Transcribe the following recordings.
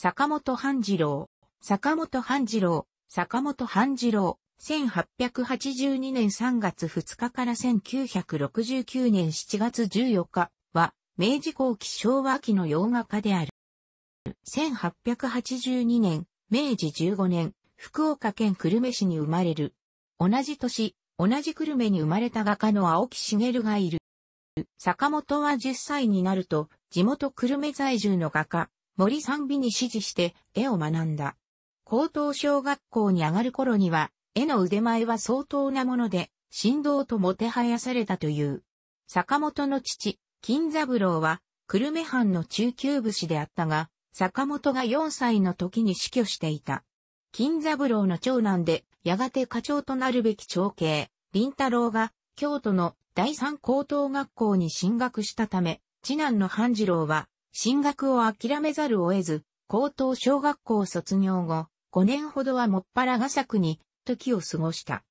坂本半次郎、坂本半次郎、坂本半次郎、1882年3月2日から1969年7月14日は、明治後期昭和期の洋画家である。1882年、明治15年、福岡県久留米市に生まれる。同じ年、同じ久留米に生まれた画家の青木茂がいる。坂本は10歳になると、地元久留米在住の画家、森三美に指示して絵を学んだ。高等小学校に上がる頃には、絵の腕前は相当なもので、振動ともてはやされたという。坂本の父、金三郎は、久留米藩の中級武士であったが、坂本が4歳の時に死去していた。金三郎の長男で、やがて課長となるべき長兄、林太郎が、京都の第三高等学校に進学したため、次男の半次郎は、進学を諦めざるを得ず、高等小学校卒業後、5年ほどはもっぱらが作に、時を過ごした。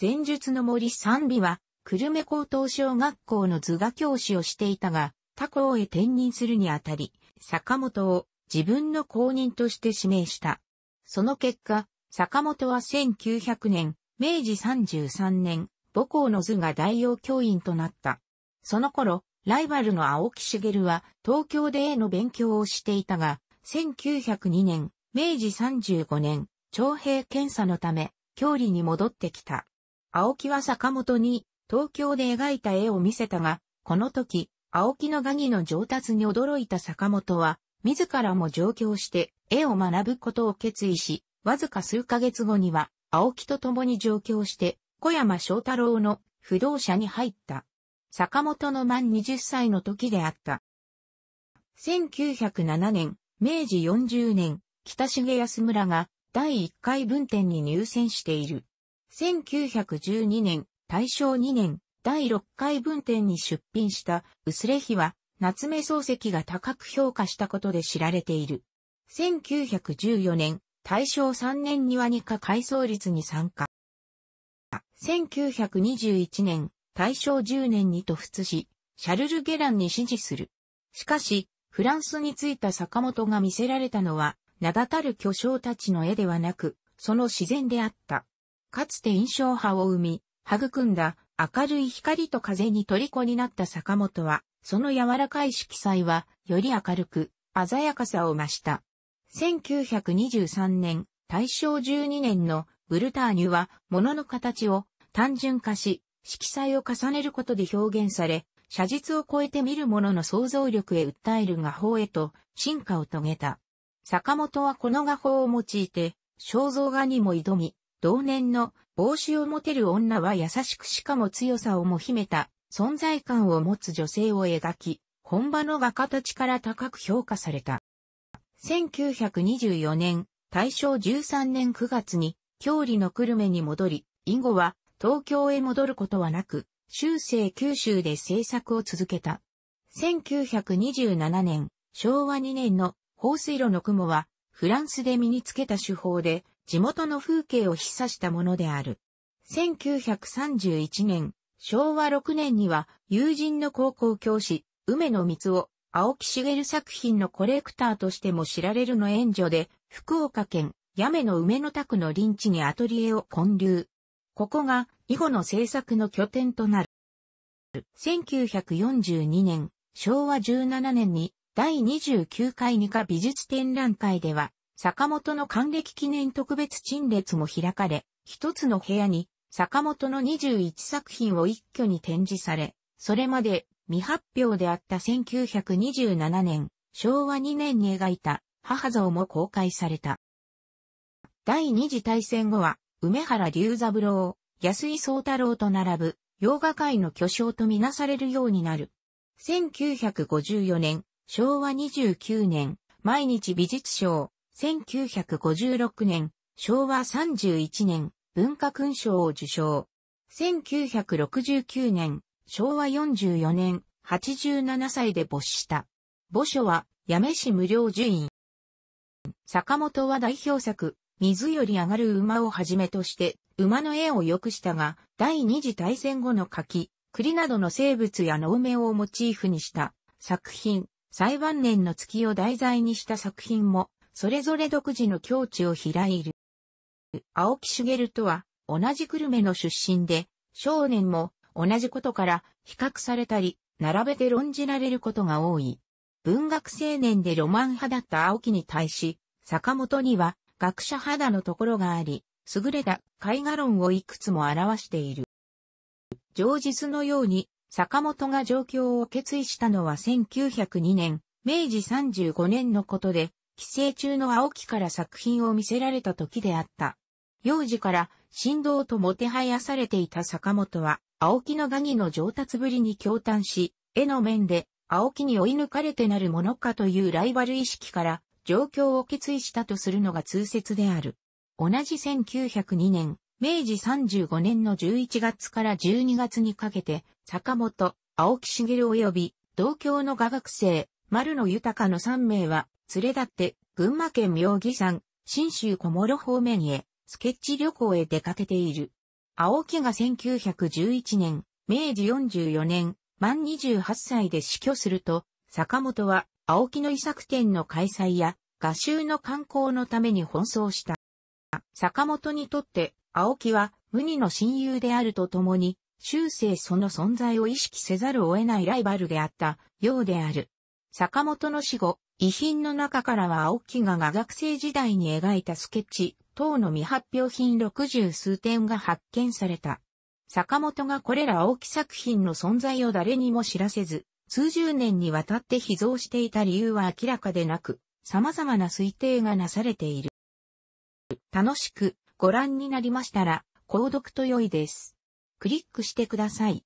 前述の森賛美は、久留米高等小学校の図画教師をしていたが、他校へ転任するにあたり、坂本を自分の後任として指名した。その結果、坂本は1900年、明治33年、母校の図画代用教員となった。その頃、ライバルの青木茂は東京で絵の勉強をしていたが、1902年、明治35年、徴兵検査のため、郷里に戻ってきた。青木は坂本に東京で描いた絵を見せたが、この時、青木の画技の上達に驚いた坂本は、自らも上京して絵を学ぶことを決意し、わずか数ヶ月後には青木と共に上京して、小山翔太郎の不動者に入った。坂本の満20歳の時であった。1907年、明治40年、北重康村が第1回分店に入選している。1912年、大正2年、第6回分店に出品した薄れ日は、夏目漱石が高く評価したことで知られている。1914年、大正3年には2課改装率に参加。1921年、大正10年に突出し、シャルル・ゲランに支持する。しかし、フランスに着いた坂本が見せられたのは、名だたる巨匠たちの絵ではなく、その自然であった。かつて印象派を生み、育んだ明るい光と風に虜になった坂本は、その柔らかい色彩は、より明るく、鮮やかさを増した。1923年、大正12年のブルターニュは、物の形を単純化し、色彩を重ねることで表現され、写実を超えて見る者の想像力へ訴える画法へと進化を遂げた。坂本はこの画法を用いて、肖像画にも挑み、同年の帽子を持てる女は優しくしかも強さをも秘めた存在感を持つ女性を描き、本場の画家たちから高く評価された。1924年、大正13年9月に、郷里の久留米に戻り、以後は東京へ戻ることはなく、終生九州で制作を続けた。1927年、昭和2年の放水路の雲は、フランスで身につけた手法で、地元の風景を示唆したものである。1931年、昭和6年には、友人の高校教師、梅野光を、青木茂作品のコレクターとしても知られるの援助で、福岡県、八女の梅野宅の林地にアトリエを建立。ここが以後の制作の拠点となる。1942年、昭和17年に第29回二課美術展覧会では、坂本の還暦記念特別陳列も開かれ、一つの部屋に坂本の21作品を一挙に展示され、それまで未発表であった1927年、昭和2年に描いた母像も公開された。第二次大戦後は梅原龍三郎、安井宗太郎と並ぶ、洋画界の巨匠とみなされるようになる。1954年、昭和29年、毎日美術賞、1956年、昭和31年、文化勲章を受賞。1969年、昭和44年、87歳で没した。墓所は、八女市無料寺院。坂本は代表作、水より上がる馬をはじめとして、馬の絵を良くしたが、第二次大戦後の柿、栗などの生物や農名をモチーフにした作品、最晩年の月を題材にした作品も、それぞれ独自の境地を開いる。青木茂とは、同じ久留米の出身で、少年も同じことから比較されたり、並べて論じられることが多い。文学青年でロマン派だった青木に対し、坂本には学者肌のところがあり、優れた絵画論をいくつも表している。上実のように、坂本が状況を決意したのは1902年、明治35年のことで、寄生中の青木から作品を見せられた時であった。幼児から振動ともてはやされていた坂本は、青木のガニの上達ぶりに驚嘆し、絵の面で青木に追い抜かれてなるものかというライバル意識から、状況を決意したとするのが通説である。同じ1902年、明治35年の11月から12月にかけて、坂本、青木茂及び、同郷の画学生、丸野豊の3名は、連れ立って、群馬県妙義山、新州小諸方面へ、スケッチ旅行へ出かけている。青木が1911年、明治44年、満28歳で死去すると、坂本は青木の遺作展の開催や、画集の観光のために奔走した。坂本にとって、青木は無二の親友であるとともに、終生その存在を意識せざるを得ないライバルであったようである。坂本の死後、遺品の中からは青木が学生時代に描いたスケッチ等の未発表品60数点が発見された。坂本がこれら青木作品の存在を誰にも知らせず、数十年にわたって秘蔵していた理由は明らかでなく、様々な推定がなされている。楽しくご覧になりましたら、購読と良いです。クリックしてください。